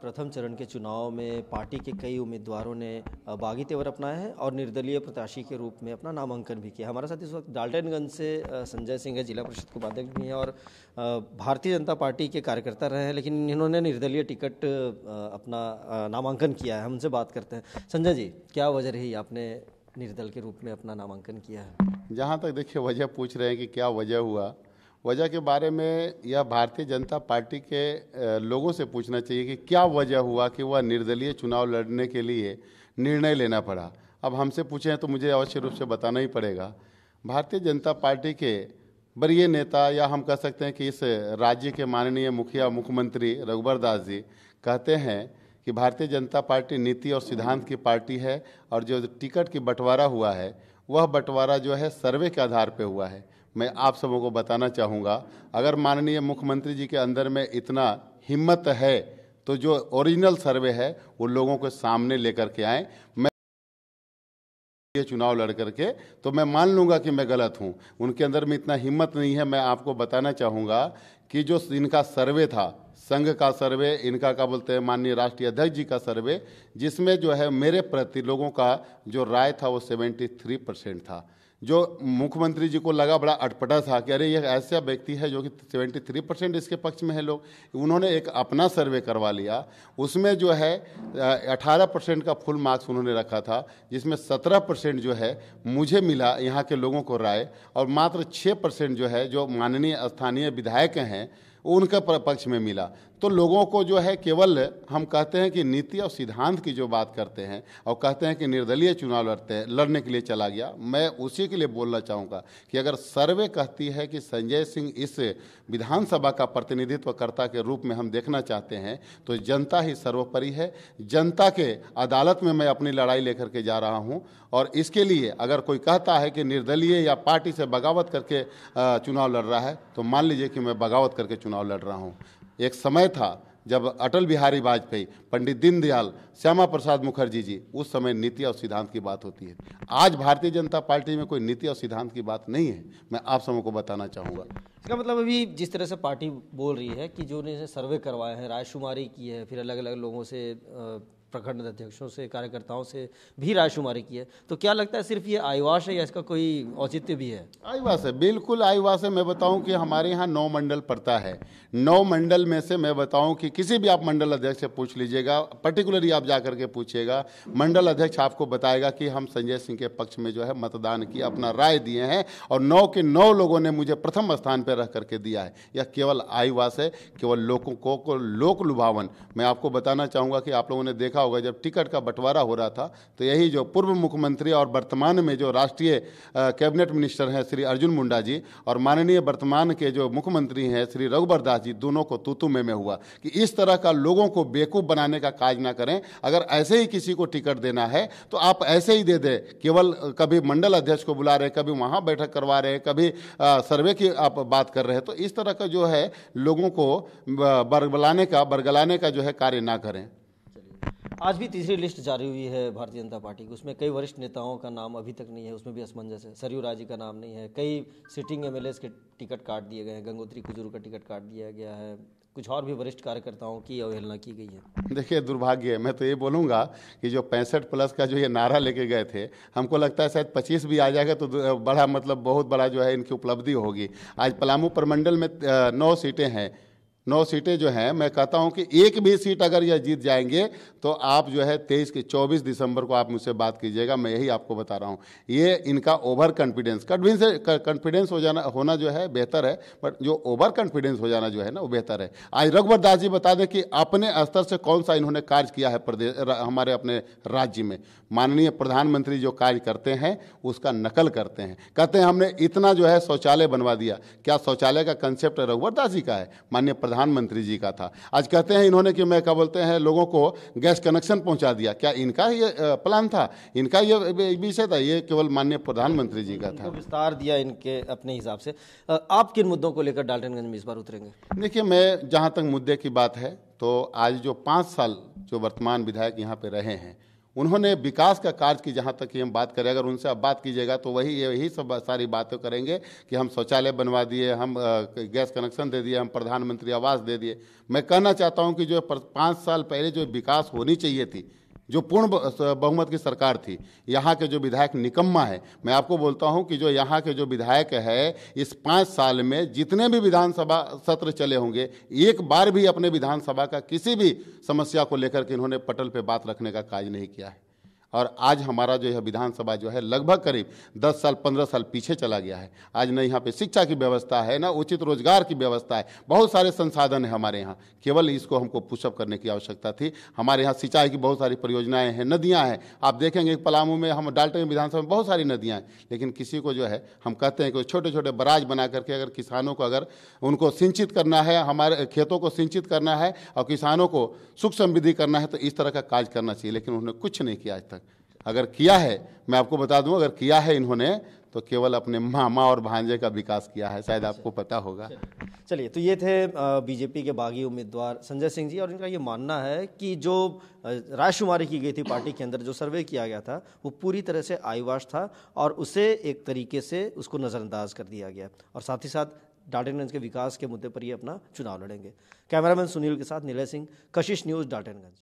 प्रथम चरण के चुनाव में पार्टी के कई उम्मीदवारों ने बागी तेवर अपनाया है और निर्दलीय प्रत्याशी के रूप में अपना नामांकन भी किया हमारे साथ इस वक्त डाल्टनगंज से संजय सिंह है जिला परिषद के उपाध्यक्ष भी हैं और भारतीय जनता पार्टी के कार्यकर्ता रहे हैं लेकिन इन्होंने निर्दलीय टिकट अपना नामांकन किया है हमसे बात करते हैं संजय जी क्या वजह रही आपने निर्दल के रूप में अपना नामांकन किया है जहाँ तक देखिए वजह पूछ रहे हैं कि क्या वजह हुआ वजह के बारे में यह भारतीय जनता पार्टी के लोगों से पूछना चाहिए कि क्या वजह हुआ कि वह निर्दलीय चुनाव लड़ने के लिए निर्णय लेना पड़ा अब हमसे पूछें तो मुझे अवश्य रूप से बताना ही पड़ेगा भारतीय जनता पार्टी के वरीय नेता या हम कह सकते हैं कि इस राज्य के माननीय मुखिया मुख्यमंत्री रघुबर दास जी कहते हैं कि भारतीय जनता पार्टी नीति और सिद्धांत की पार्टी है और जो टिकट की बंटवारा हुआ है वह बंटवारा जो है सर्वे के आधार पर हुआ है मैं आप सबों को बताना चाहूँगा अगर माननीय मुख्यमंत्री जी के अंदर में इतना हिम्मत है तो जो ओरिजिनल सर्वे है वो लोगों के सामने लेकर के आए मैं ये चुनाव लड़ करके तो मैं मान लूँगा कि मैं गलत हूँ उनके अंदर में इतना हिम्मत नहीं है मैं आपको बताना चाहूँगा कि जो इनका सर्वे था संघ का सर्वे इनका क्या बोलते हैं माननीय राष्ट्रीय अध्यक्ष जी का सर्वे जिसमें जो है मेरे प्रति लोगों का जो राय था वो 73 परसेंट था जो मुख्यमंत्री जी को लगा बड़ा अटपटा था कि अरे ये ऐसा व्यक्ति है जो कि 73 परसेंट इसके पक्ष में है लोग उन्होंने एक अपना सर्वे करवा लिया उसमें जो है 18 परसेंट का फुल मार्क्स उन्होंने रखा था जिसमें 17 परसेंट जो है मुझे मिला यहाँ के लोगों को राय और मात्र 6 परसेंट जो है जो माननीय स्थानीय विधायक हैं उनका पक्ष में मिला तो लोगों को जो है केवल हम कहते हैं कि नीति और सिद्धांत की जो बात करते हैं और कहते हैं कि निर्दलीय चुनाव लड़ते हैं लड़ने के लिए चला गया मैं उसी के लिए बोलना चाहूँगा कि अगर सर्वे कहती है कि संजय सिंह इस विधानसभा का प्रतिनिधित्वकर्ता के रूप में हम देखना चाहते हैं तो जनता ही सर्वोपरि है जनता के अदालत में मैं अपनी लड़ाई लेकर के जा रहा हूँ और इसके लिए अगर कोई कहता है कि निर्दलीय या पार्टी से बगावत करके चुनाव लड़ रहा है तो मान लीजिए कि मैं बगावत करके चुनाव लड़ रहा हूँ एक समय था जब अटल बिहारी वाजपेयी पंडित दीनदयाल श्यामा प्रसाद मुखर्जी जी उस समय नीति और सिद्धांत की बात होती है आज भारतीय जनता पार्टी में कोई नीति और सिद्धांत की बात नहीं है मैं आप सबको बताना चाहूँगा इसका मतलब अभी जिस तरह से पार्टी बोल रही है कि जो ने सर्वे करवाए हैं रायशुमारी की है फिर अलग अलग लोगों से प्रखंड अध्यक्षों से कार्यकर्ताओं से भी रायशुमारी की है तो क्या लगता है सिर्फ ये आईवास है या इसका कोई औचित्य भी है आईवास है बिल्कुल आईवास है मैं बताऊं कि हमारे यहाँ नौ मंडल पड़ता है नौ मंडल में से मैं बताऊं कि किसी भी आप मंडल अध्यक्ष से पूछ लीजिएगा पर्टिकुलरली आप जा करके पूछिएगा मंडल अध्यक्ष आपको बताएगा कि हम संजय सिंह के पक्ष में जो है मतदान की अपना राय दिए हैं और नौ के नौ लोगों ने मुझे प्रथम स्थान पर रह करके दिया है यह केवल आईवास है केवल लोगों को, को लोक लुभावन मैं आपको बताना चाहूँगा कि आप लोगों ने देखा होगा जब टिकट का बंटवारा हो रहा था तो यही जो पूर्व मुख्यमंत्री और वर्तमान में जो राष्ट्रीय कैबिनेट मिनिस्टर हैं श्री अर्जुन मुंडा जी और माननीय वर्तमान के जो मुख्यमंत्री हैं श्री रघुबर दास जी दोनों को तूतु में, में हुआ कि इस तरह का लोगों को बेवकूफ़ बनाने का काज ना करें अगर ऐसे ही किसी को टिकट देना है तो आप ऐसे ही दे दें केवल कभी मंडल अध्यक्ष को बुला रहे कभी वहाँ बैठक करवा रहे कभी सर्वे की आप बात कर रहे हैं तो इस तरह का जो है लोगों को बरगलाने का बरगलाने का जो है कार्य ना करें आज भी तीसरी लिस्ट जारी हुई है भारतीय जनता पार्टी की उसमें कई वरिष्ठ नेताओं का नाम अभी तक नहीं है उसमें भी असमंजस है सरयू राजी का नाम नहीं है कई सिटिंग एम के टिकट काट दिए गए हैं गंगोत्री कुजूर का टिकट काट दिया गया है कुछ और भी वरिष्ठ कार्यकर्ताओं की अवहेलना की गई है देखिए दुर्भाग्य है मैं तो ये बोलूँगा कि जो पैंसठ प्लस का जो ये नारा लेके गए थे हमको लगता है शायद पच्चीस भी आ जाएगा तो बड़ा मतलब बहुत बड़ा जो है इनकी उपलब्धि होगी आज पलामू प्रमंडल में नौ सीटें हैं नौ सीटें जो हैं मैं कहता हूं कि एक भी सीट अगर यह जीत जाएंगे तो आप जो है तेईस के चौबीस दिसंबर को आप मुझसे बात कीजिएगा मैं यही आपको बता रहा हूं ये इनका ओवर कॉन्फिडेंस कन्विंस कॉन्फिडेंस हो जाना होना जो है बेहतर है बट जो ओवर कॉन्फिडेंस हो जाना जो है ना वो बेहतर है आज रघुवर दास जी बता दें कि अपने स्तर से कौन सा इन्होंने कार्य किया है प्रदेश हमारे अपने राज्य में माननीय प्रधानमंत्री जो कार्य करते हैं उसका नकल करते हैं कहते हैं हमने इतना जो है शौचालय बनवा दिया क्या शौचालय का कंसेप्ट रघुवर दास जी का है माननीय प्रधानमंत्री जी का था आज कहते हैं इन्होंने कि मैं क्या बोलते हैं लोगों को गैस कनेक्शन पहुंचा दिया क्या इनका ये प्लान था इनका ये विषय था ये केवल माननीय प्रधानमंत्री जी का था विस्तार दिया इनके अपने हिसाब से आप किन मुद्दों को लेकर डाल्टनगंज में इस बार उतरेंगे देखिए मैं जहाँ तक मुद्दे की बात है तो आज जो पाँच साल जो वर्तमान विधायक यहाँ पे रहे हैं उन्होंने विकास का कार्य की जहाँ तक की हम बात करें अगर उनसे आप बात कीजिएगा तो वही यही सब सारी बातें करेंगे कि हम शौचालय बनवा दिए हम गैस कनेक्शन दे दिए हम प्रधानमंत्री आवास दे दिए मैं कहना चाहता हूँ कि जो पाँच साल पहले जो विकास होनी चाहिए थी जो पूर्ण बहुमत की सरकार थी यहाँ के जो विधायक निकम्मा है मैं आपको बोलता हूँ कि जो यहाँ के जो विधायक है इस पाँच साल में जितने भी विधानसभा सत्र चले होंगे एक बार भी अपने विधानसभा का किसी भी समस्या को लेकर के इन्होंने पटल पे बात रखने का कार्य नहीं किया है और आज हमारा जो यह विधानसभा जो है लगभग करीब दस साल पंद्रह साल पीछे चला गया है आज न यहाँ पे शिक्षा की व्यवस्था है ना उचित रोजगार की व्यवस्था है बहुत सारे संसाधन है हमारे यहाँ केवल इसको हमको पुषअप करने की आवश्यकता थी हमारे यहाँ सिंचाई की बहुत सारी परियोजनाएं हैं नदियाँ हैं आप देखेंगे पलामू में हम डालते हैं विधानसभा में बहुत सारी नदियाँ हैं लेकिन किसी को जो है हम कहते हैं कि छोटे छोटे बराज बना करके अगर किसानों को अगर उनको सिंचित करना है हमारे खेतों को सिंचित करना है और किसानों को सुख समृद्धि करना है तो इस तरह का कार्य करना चाहिए लेकिन उन्होंने कुछ नहीं किया आज तक अगर किया है मैं आपको बता दूं अगर किया है इन्होंने तो केवल अपने मामा और भांजे का विकास किया है शायद आपको अच्छा। पता होगा चलिए तो ये थे बीजेपी के बागी उम्मीदवार संजय सिंह जी और इनका ये मानना है कि जो रायशुमारी की गई थी पार्टी के अंदर जो सर्वे किया गया था वो पूरी तरह से आईवाश था और उसे एक तरीके से उसको नज़रअंदाज कर दिया गया और साथ ही साथ डाटेनगंज के विकास के मुद्दे पर ही अपना चुनाव लड़ेंगे कैमरामैन सुनील के साथ नीलय सिंह कशिश न्यूज़ डाटनगंज